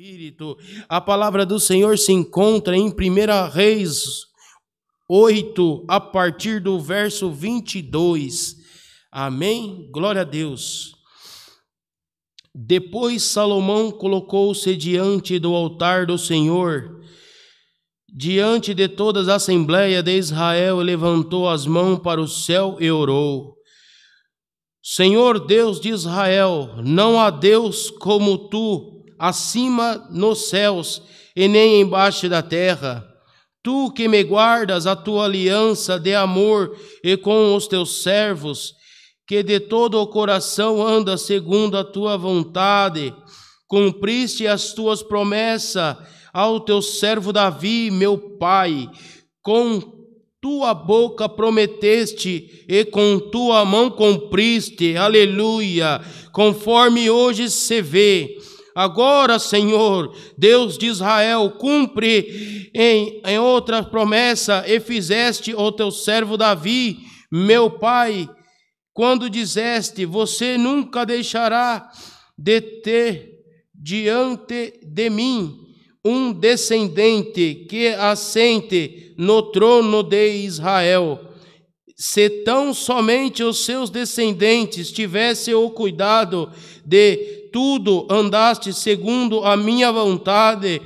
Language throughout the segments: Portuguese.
Espírito. A palavra do Senhor se encontra em 1 Reis 8, a partir do verso 22. Amém? Glória a Deus. Depois Salomão colocou-se diante do altar do Senhor, diante de toda a assembleia de Israel, levantou as mãos para o céu e orou. Senhor Deus de Israel, não há Deus como tu, acima nos céus e nem embaixo da terra. Tu que me guardas a tua aliança de amor e com os teus servos, que de todo o coração anda segundo a tua vontade, cumpriste as tuas promessas ao teu servo Davi, meu pai, com tua boca prometeste e com tua mão cumpriste, aleluia, conforme hoje se vê. Agora, Senhor, Deus de Israel, cumpre em, em outra promessa e fizeste ao teu servo Davi, meu pai, quando disseste: Você nunca deixará de ter diante de mim um descendente que assente no trono de Israel se tão somente os seus descendentes tivessem o cuidado de tudo andaste segundo a minha vontade,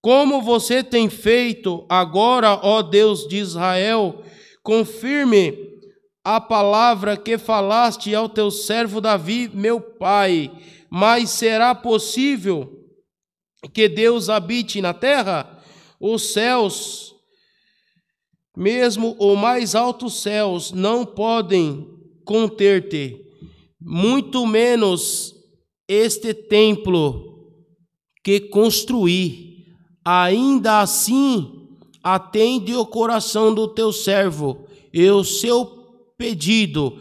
como você tem feito agora, ó Deus de Israel, confirme a palavra que falaste ao teu servo Davi, meu pai, mas será possível que Deus habite na terra? Os céus mesmo os mais altos céus não podem conter-te, muito menos este templo que construí. Ainda assim, atende o coração do teu servo e o seu pedido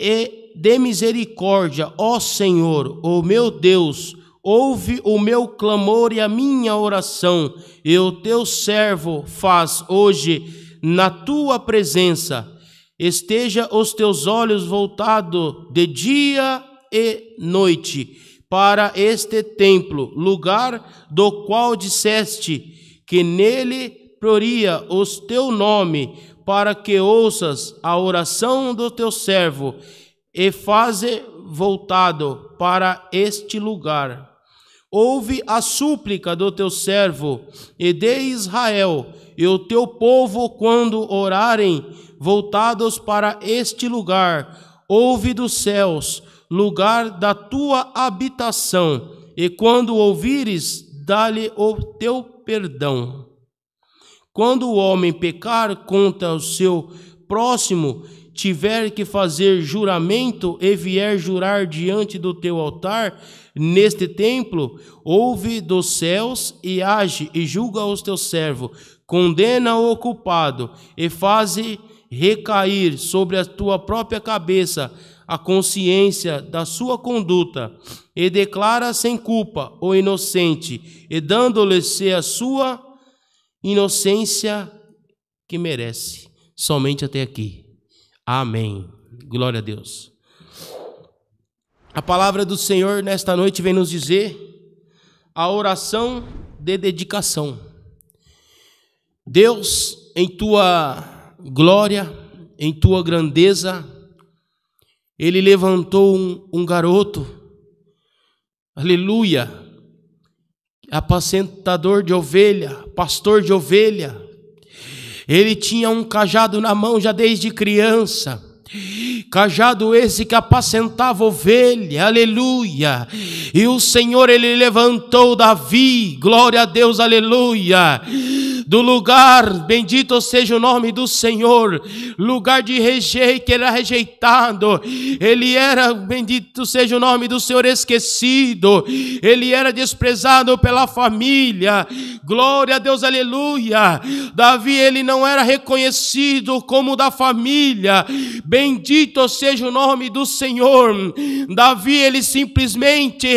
e de misericórdia, ó Senhor, o meu Deus, ouve o meu clamor e a minha oração, e o teu servo faz hoje na tua presença esteja os teus olhos voltados de dia e noite para este templo, lugar do qual disseste que nele proria o teu nome, para que ouças a oração do teu servo e faze voltado para este lugar Ouve a súplica do teu servo e de Israel e o teu povo quando orarem, voltados para este lugar. Ouve dos céus, lugar da tua habitação, e quando ouvires, dá-lhe o teu perdão. Quando o homem pecar contra o seu próximo tiver que fazer juramento e vier jurar diante do teu altar, neste templo, ouve dos céus e age e julga os teus servos, condena o culpado e faze recair sobre a tua própria cabeça a consciência da sua conduta e declara sem culpa o inocente e dando-lhe a sua inocência que merece. Somente até aqui. Amém. Glória a Deus. A palavra do Senhor nesta noite vem nos dizer a oração de dedicação. Deus, em tua glória, em tua grandeza, ele levantou um, um garoto, aleluia, apacentador de ovelha, pastor de ovelha, ele tinha um cajado na mão já desde criança cajado esse que apacentava ovelha, aleluia. E o Senhor, ele levantou Davi, glória a Deus, aleluia do lugar, bendito seja o nome do Senhor, lugar de rejeito, ele era rejeitado, ele era, bendito seja o nome do Senhor, esquecido, ele era desprezado pela família, glória a Deus, aleluia. Davi, ele não era reconhecido como da família, bendito Bendito seja o nome do Senhor. Davi, ele simplesmente,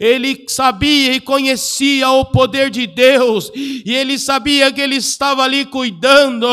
ele sabia e conhecia o poder de Deus, e ele sabia que ele estava ali cuidando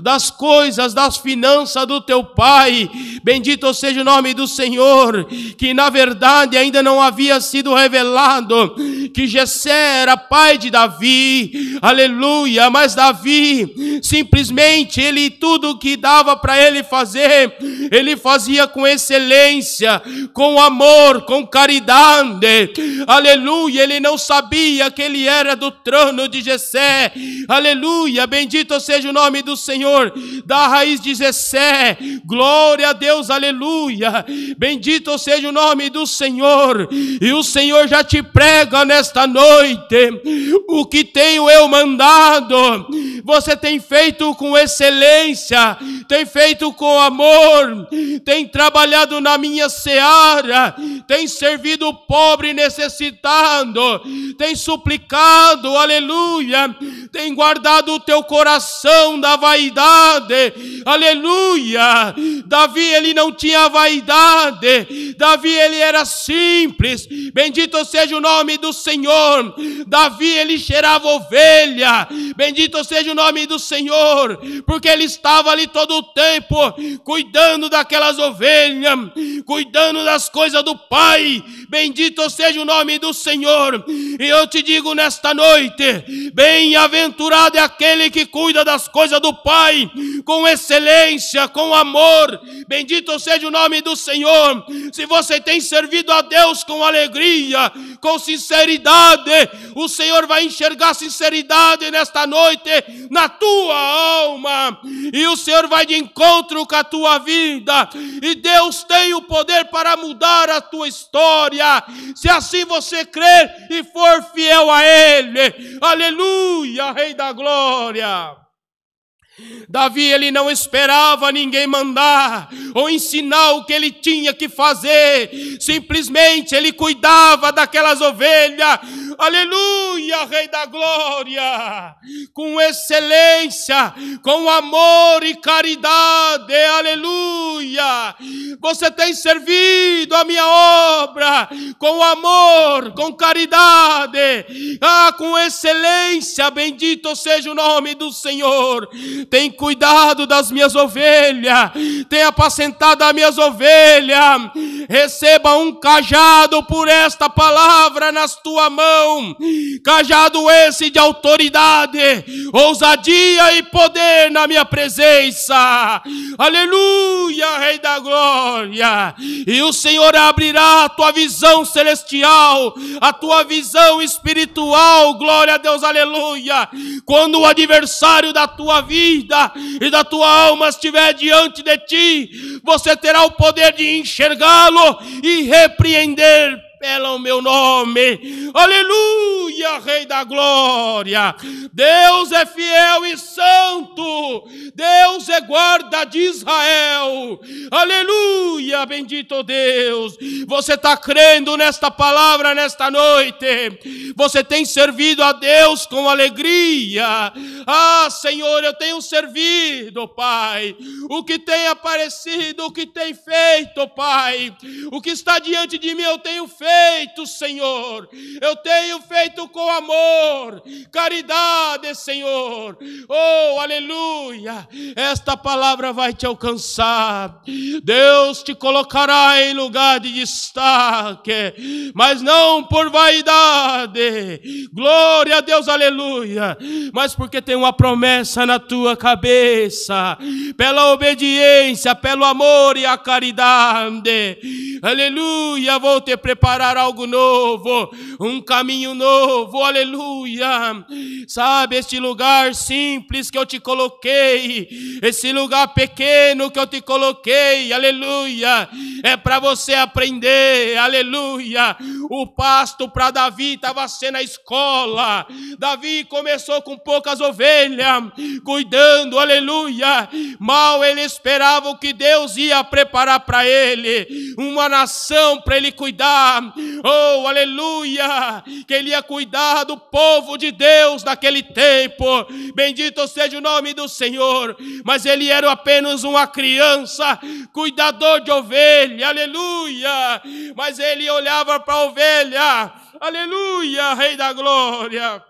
das coisas, das finanças do teu pai. Bendito seja o nome do Senhor, que na verdade ainda não havia sido revelado que Jessé era pai de Davi. Aleluia, mas Davi simplesmente ele tudo que dava para ele fazer, ele ele fazia com excelência, com amor, com caridade. Aleluia, ele não sabia que ele era do trono de Jessé. Aleluia, bendito seja o nome do Senhor, da raiz de Jessé. Glória a Deus, aleluia. Bendito seja o nome do Senhor. E o Senhor já te prega nesta noite. O que tenho eu mandado, você tem feito com excelência, tem feito com amor, tem trabalhado na minha seara, tem servido o pobre necessitado, tem suplicado, aleluia, tem guardado o teu coração da vaidade, aleluia. Davi, ele não tinha vaidade, Davi, ele era simples, bendito seja o nome do Senhor. Davi, ele cheirava ovelha, bendito seja o nome do Senhor, porque ele estava ali todo o tempo cuidando da daquelas ovelhas, cuidando das coisas do Pai. Bendito seja o nome do Senhor. E eu te digo nesta noite: bem-aventurado é aquele que cuida das coisas do Pai, com excelência, com amor. Bendito seja o nome do Senhor. Se você tem servido a Deus com alegria, com sinceridade, o Senhor vai enxergar sinceridade nesta noite na tua alma, e o Senhor vai de encontro com a tua vida vida, e Deus tem o poder para mudar a tua história, se assim você crer e for fiel a Ele. Aleluia, Rei da Glória. Davi ele não esperava ninguém mandar ou ensinar o que ele tinha que fazer. Simplesmente ele cuidava daquelas ovelhas. Aleluia, Rei da Glória! Com excelência, com amor e caridade. Aleluia! Você tem servido a minha obra com amor, com caridade. Ah, com excelência, bendito seja o nome do Senhor tem cuidado das minhas ovelhas, tem apacentado as minhas ovelhas. Receba um cajado por esta palavra nas tua mão, cajado esse de autoridade, ousadia e poder na minha presença. Aleluia, Rei da Glória. E o Senhor abrirá a tua visão celestial, a tua visão espiritual. Glória a Deus, aleluia. Quando o adversário da tua vida vida e da tua alma estiver diante de ti, você terá o poder de enxergá-lo e repreender o meu nome. Aleluia, Rei da Glória. Deus é fiel e santo. Deus é guarda de Israel. Aleluia, bendito Deus. Você está crendo nesta palavra nesta noite? Você tem servido a Deus com alegria? Ah, Senhor, eu tenho servido, Pai. O que tem aparecido, o que tem feito, Pai. O que está diante de mim, eu tenho feito feito, Senhor. Eu tenho feito com amor, caridade, Senhor. Oh, aleluia! Esta palavra vai te alcançar. Deus te colocará em lugar de destaque, mas não por vaidade. Glória a Deus, aleluia! Mas porque tem uma promessa na tua cabeça, pela obediência, pelo amor e a caridade. Aleluia! Vou te preparar preparar algo novo, um caminho novo, aleluia. Sabe, este lugar simples que eu te coloquei, esse lugar pequeno que eu te coloquei, aleluia, é para você aprender, aleluia. O pasto para Davi estava sendo a escola. Davi começou com poucas ovelhas, cuidando, aleluia. Mal ele esperava o que Deus ia preparar para ele, uma nação para ele cuidar, oh aleluia, que ele ia cuidar do povo de Deus naquele tempo, bendito seja o nome do Senhor, mas ele era apenas uma criança, cuidador de ovelha, aleluia, mas ele olhava para a ovelha, aleluia, Rei da Glória.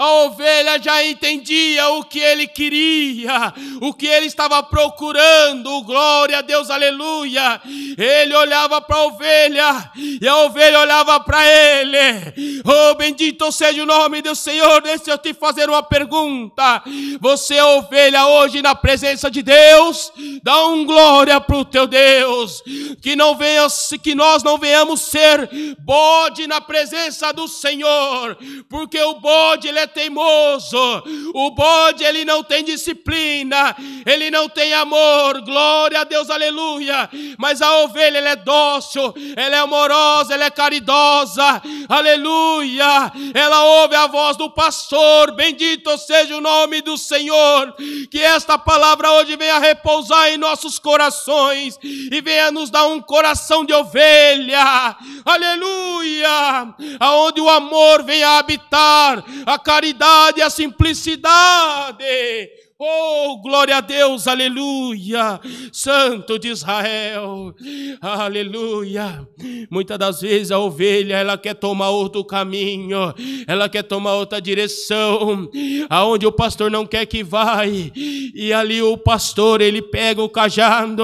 A ovelha já entendia o que ele queria, o que ele estava procurando, glória a Deus, aleluia. Ele olhava para a ovelha e a ovelha olhava para ele. Oh, bendito seja o nome do Senhor. Deixa eu te fazer uma pergunta. Você, ovelha, hoje na presença de Deus, dá um glória para o teu Deus. Que, não venha, que nós não venhamos ser bode na presença do Senhor, porque o bode bode ele é teimoso, o bode ele não tem disciplina, ele não tem amor, glória a Deus, aleluia. Mas a ovelha ela é dócil, ela é amorosa, ela é caridosa, aleluia. Ela ouve a voz do pastor, bendito seja o nome do Senhor. Que esta palavra hoje venha repousar em nossos corações e venha nos dar um coração de ovelha, aleluia, aonde o amor venha habitar, a caridade, a simplicidade, Oh, glória a Deus, aleluia. Santo de Israel, aleluia. Muitas das vezes a ovelha, ela quer tomar outro caminho, ela quer tomar outra direção, aonde o pastor não quer que vá E ali o pastor, ele pega o cajado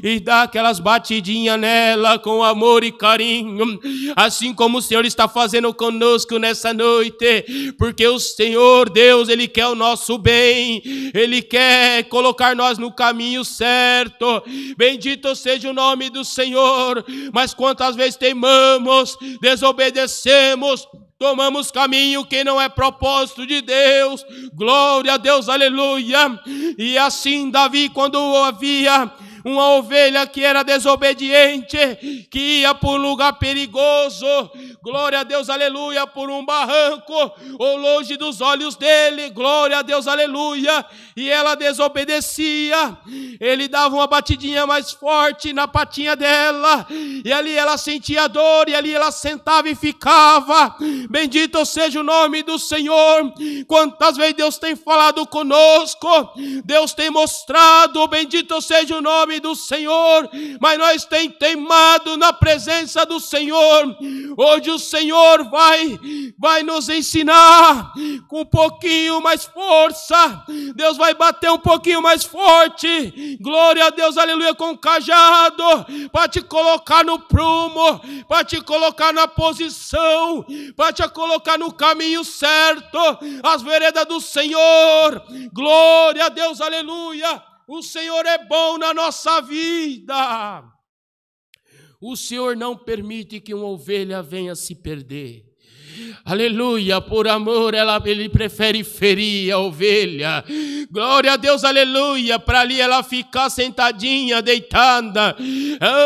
e dá aquelas batidinhas nela com amor e carinho, assim como o Senhor está fazendo conosco nessa noite, porque o Senhor Deus, ele quer o nosso bem. Ele quer colocar nós no caminho certo. Bendito seja o nome do Senhor. Mas quantas vezes teimamos, desobedecemos, tomamos caminho que não é propósito de Deus. Glória a Deus, aleluia. E assim Davi, quando havia uma ovelha que era desobediente, que ia por lugar perigoso, glória a Deus, aleluia, por um barranco ou longe dos olhos dele, glória a Deus, aleluia, e ela desobedecia. Ele dava uma batidinha mais forte na patinha dela, e ali ela sentia dor, e ali ela sentava e ficava. Bendito seja o nome do Senhor. Quantas vezes Deus tem falado conosco, Deus tem mostrado, bendito seja o nome do Senhor, mas nós tem teimado na presença do Senhor. Hoje o o Senhor vai, vai nos ensinar com um pouquinho mais força. Deus vai bater um pouquinho mais forte. Glória a Deus, aleluia, com o cajado, para te colocar no prumo, para te colocar na posição, para te colocar no caminho certo, as veredas do Senhor. Glória a Deus, aleluia. O Senhor é bom na nossa vida. O Senhor não permite que uma ovelha venha se perder. Aleluia, por amor ela, ele prefere ferir a ovelha. Glória a Deus, aleluia, para ali ela ficar sentadinha, deitada.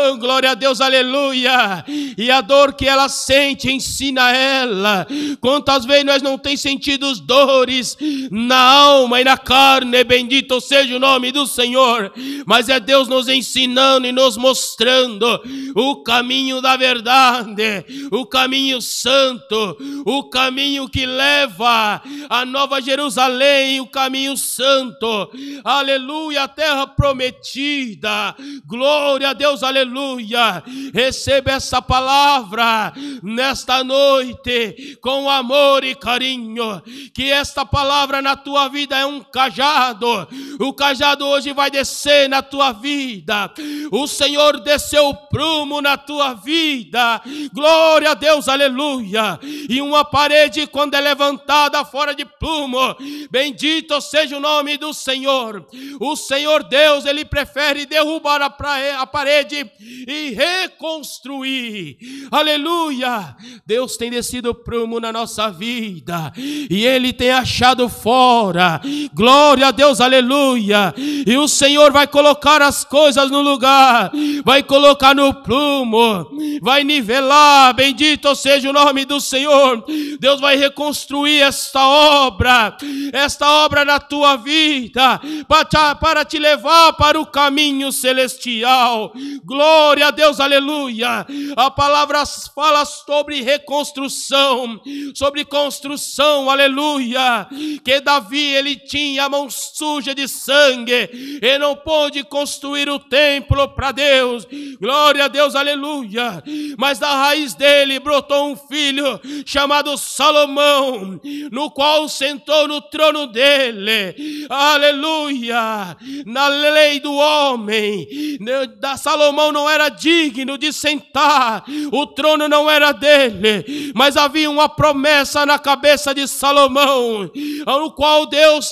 Oh, glória a Deus, aleluia. E a dor que ela sente, ensina ela. Quantas vezes nós não temos sentido as dores na alma e na carne, bendito seja o nome do Senhor. Mas é Deus nos ensinando e nos mostrando o caminho da verdade, o caminho santo o caminho que leva a Nova Jerusalém, o caminho santo, aleluia, a terra prometida, glória a Deus, aleluia. Receba essa palavra nesta noite com amor e carinho, que esta palavra na tua vida é um cajado, o cajado hoje vai descer na tua vida, o Senhor desceu o prumo na tua vida, glória a Deus, aleluia e uma parede, quando é levantada fora de plumo, bendito seja o nome do Senhor. O Senhor Deus, ele prefere derrubar a, praia, a parede e reconstruir. Aleluia! Deus tem descido prumo na nossa vida e ele tem achado fora. Glória a Deus, aleluia! E o Senhor vai colocar as coisas no lugar, vai colocar no plumo, vai nivelar. Bendito seja o nome do Senhor. Senhor. Deus vai reconstruir esta obra, esta obra na tua vida, para te levar para o caminho celestial. Glória a Deus, aleluia. A palavra fala sobre reconstrução, sobre construção, aleluia. Que Davi ele tinha a mão suja de sangue e não pôde construir o templo para Deus. Glória a Deus, aleluia. Mas da raiz dele brotou um filho chamado Salomão, no qual sentou no trono dele. Aleluia! Na lei do homem, né, da Salomão não era digno de sentar, o trono não era dele, mas havia uma promessa na cabeça de Salomão, no qual Deus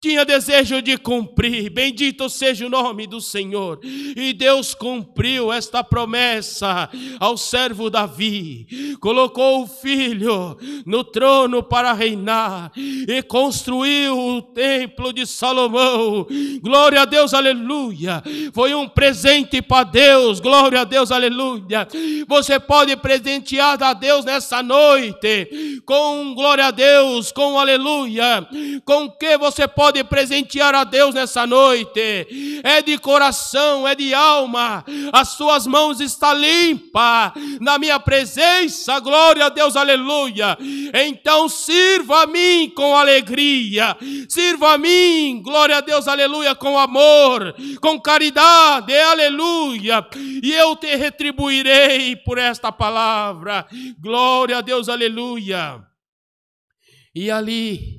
tinha desejo de cumprir. Bendito seja o nome do Senhor. E Deus cumpriu esta promessa ao servo Davi. Colocou o filho no trono para reinar e construiu o templo de Salomão. Glória a Deus, aleluia. Foi um presente para Deus. Glória a Deus, aleluia. Você pode presentear a Deus nessa noite com glória a Deus, com aleluia, com que você pode pode presentear a Deus nessa noite. É de coração, é de alma. As suas mãos estão limpas na minha presença. Glória a Deus, aleluia. Então sirva a mim com alegria. Sirva a mim, glória a Deus, aleluia, com amor, com caridade, aleluia. E eu te retribuirei por esta palavra. Glória a Deus, aleluia. E ali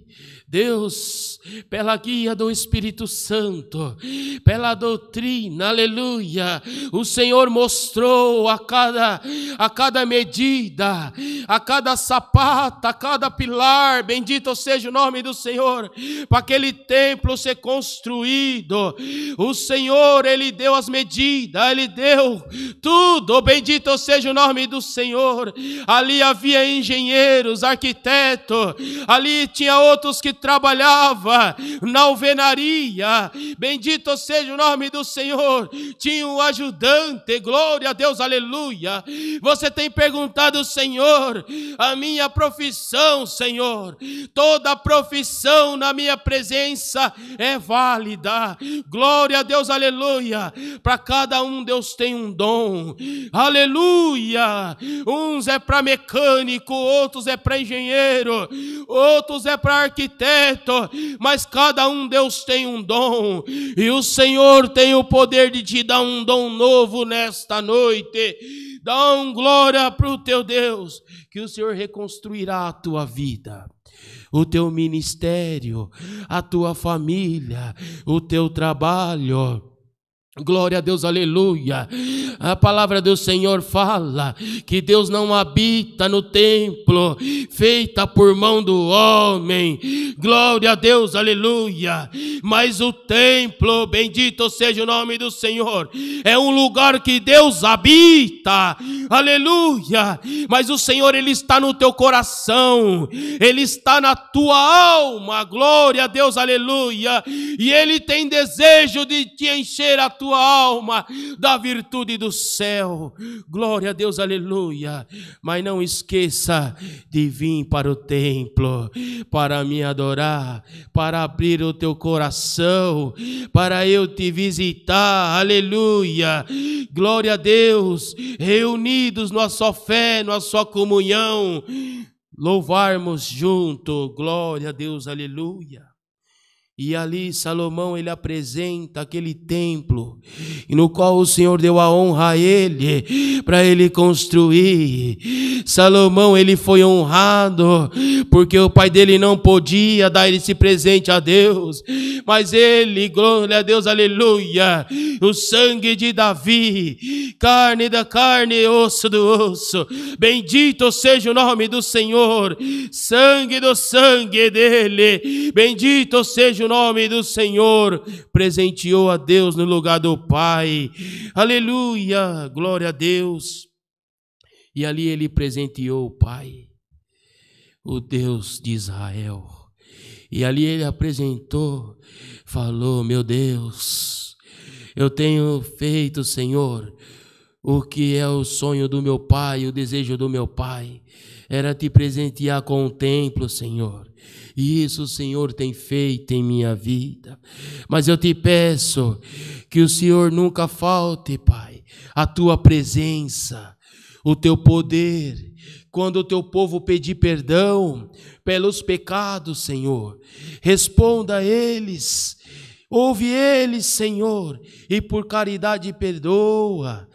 Deus, pela guia do Espírito Santo, pela doutrina, aleluia, o Senhor mostrou a cada, a cada medida, a cada sapata, a cada pilar, bendito seja o nome do Senhor, para aquele templo ser construído. O Senhor, Ele deu as medidas, Ele deu tudo, bendito seja o nome do Senhor. Ali havia engenheiros, arquitetos, ali tinha outros que trabalhava na alvenaria. Bendito seja o nome do Senhor. Tinha um ajudante, glória a Deus, aleluia. Você tem perguntado, Senhor, a minha profissão, Senhor, toda profissão na minha presença é válida. Glória a Deus, aleluia. Para cada um, Deus tem um dom, aleluia. Uns é para mecânico, outros é para engenheiro, outros é para arquiteto mas cada um Deus tem um dom, e o Senhor tem o poder de te dar um dom novo nesta noite. Dá um glória para o teu Deus, que o Senhor reconstruirá a tua vida o teu ministério, a tua família, o teu trabalho. Glória a Deus, aleluia. A palavra do Senhor fala que Deus não habita no templo feita por mão do homem. Glória a Deus, aleluia. Mas o templo, bendito seja o nome do Senhor, é um lugar que Deus habita. Aleluia. Mas o Senhor, ele está no teu coração, ele está na tua alma. Glória a Deus, aleluia e Ele tem desejo de te encher a tua alma da virtude do céu. Glória a Deus, aleluia. Mas não esqueça de vir para o templo, para me adorar, para abrir o teu coração, para eu te visitar, aleluia. Glória a Deus, reunidos na sua fé, na sua comunhão louvarmos junto, glória a Deus, aleluia. E ali Salomão ele apresenta aquele templo, no qual o Senhor deu a honra a ele, para ele construir. Salomão ele foi honrado, porque o pai dele não podia dar esse presente a Deus, mas ele, glória a Deus, aleluia, o sangue de Davi, carne da carne, osso do osso, bendito seja o nome do Senhor, sangue do sangue dele, bendito seja o nome do Senhor, presenteou a Deus no lugar do Pai. Aleluia, glória a Deus. E ali ele presenteou o Pai, o Deus de Israel. E ali ele apresentou, falou: Meu Deus, eu tenho feito, Senhor, o que é o sonho do meu pai, o desejo do meu pai, era te presentear com o templo, Senhor. E isso o Senhor tem feito em minha vida. Mas eu te peço que o Senhor nunca falte, Pai, a tua presença, o teu poder. Quando o teu povo pedir perdão pelos pecados, Senhor, responda a eles. Ouve eles, Senhor, e por caridade perdoa.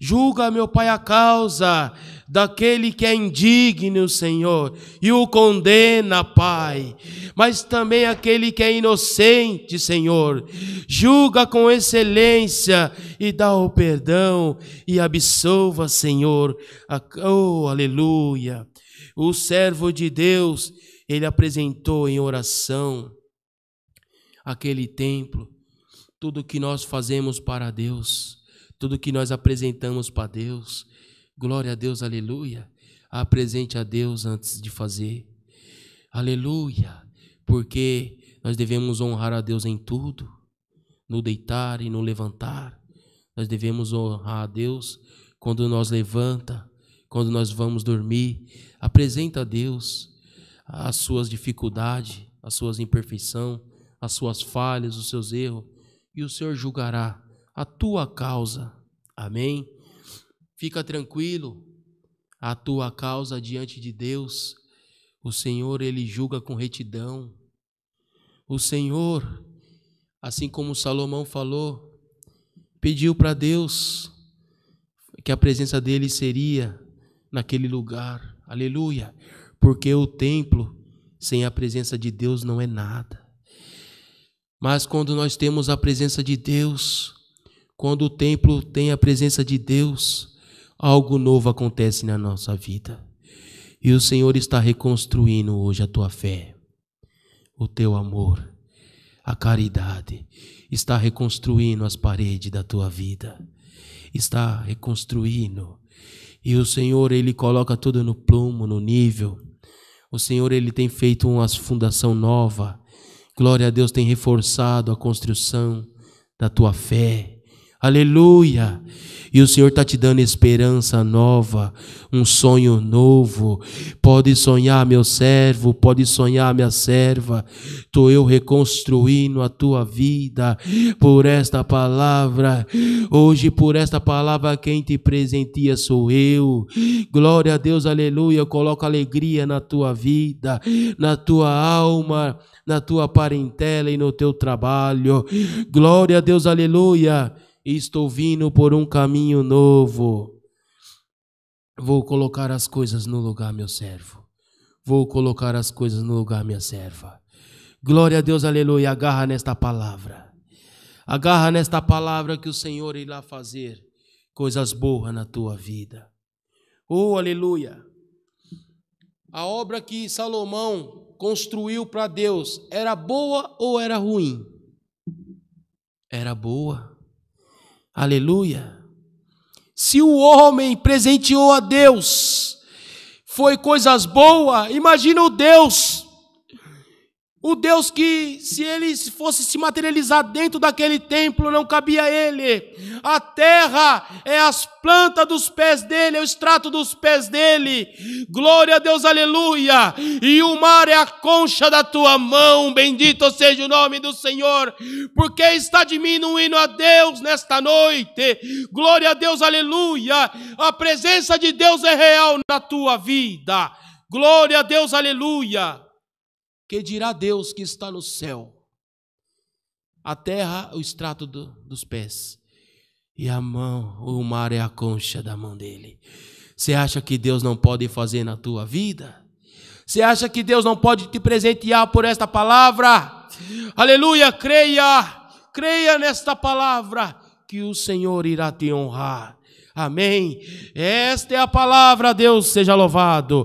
Julga, meu Pai, a causa daquele que é indigno, Senhor, e o condena, Pai, mas também aquele que é inocente, Senhor. Julga com excelência e dá o perdão e absolva, Senhor. Oh, aleluia. O servo de Deus, ele apresentou em oração aquele templo, tudo que nós fazemos para Deus, tudo que nós apresentamos para Deus Glória a Deus, aleluia. Apresente a Deus antes de fazer. Aleluia. Porque nós devemos honrar a Deus em tudo, no deitar e no levantar. Nós devemos honrar a Deus quando nós levanta, quando nós vamos dormir. Apresenta a Deus as suas dificuldades, as suas imperfeições, as suas falhas, os seus erros, e o Senhor julgará a tua causa. Amém. Fica tranquilo, a tua causa diante de Deus, o Senhor, ele julga com retidão. O Senhor, assim como Salomão falou, pediu para Deus que a presença dele seria naquele lugar. Aleluia! Porque o templo sem a presença de Deus não é nada. Mas quando nós temos a presença de Deus, quando o templo tem a presença de Deus, algo novo acontece na nossa vida. E o Senhor está reconstruindo hoje a tua fé, o teu amor, a caridade. Está reconstruindo as paredes da tua vida. Está reconstruindo. E o Senhor, Ele coloca tudo no plumo, no nível. O Senhor, Ele tem feito uma fundação nova. Glória a Deus, tem reforçado a construção da tua fé. Aleluia! E o Senhor está te dando esperança nova, um sonho novo. Pode sonhar, meu servo, pode sonhar, minha serva. Estou eu reconstruindo a tua vida por esta palavra. Hoje, por esta palavra, quem te presentia sou eu. Glória a Deus, aleluia. Eu coloco alegria na tua vida, na tua alma, na tua parentela e no teu trabalho. Glória a Deus, aleluia estou vindo por um caminho novo. Vou colocar as coisas no lugar, meu servo. Vou colocar as coisas no lugar, minha serva. Glória a Deus, aleluia. Agarra nesta palavra. Agarra nesta palavra que o Senhor irá fazer coisas boas na tua vida. Oh, aleluia. A obra que Salomão construiu para Deus era boa ou era ruim? Era boa. Aleluia. Se o homem presenteou a Deus, foi coisas boas, imagina o Deus o Deus que, se ele fosse se materializar dentro daquele templo, não cabia a ele. A terra é as plantas dos pés dele, é o extrato dos pés dele. Glória a Deus, aleluia. E o mar é a concha da tua mão, bendito seja o nome do Senhor, porque está diminuindo a Deus nesta noite. Glória a Deus, aleluia. A presença de Deus é real na tua vida. Glória a Deus, aleluia. Que dirá Deus que está no céu? A terra, o extrato do, dos pés. E a mão, o mar é a concha da mão dele. Você acha que Deus não pode fazer na tua vida? Você acha que Deus não pode te presentear por esta palavra? Aleluia, creia, creia nesta palavra, que o Senhor irá te honrar. Amém. Esta é a palavra, Deus seja louvado.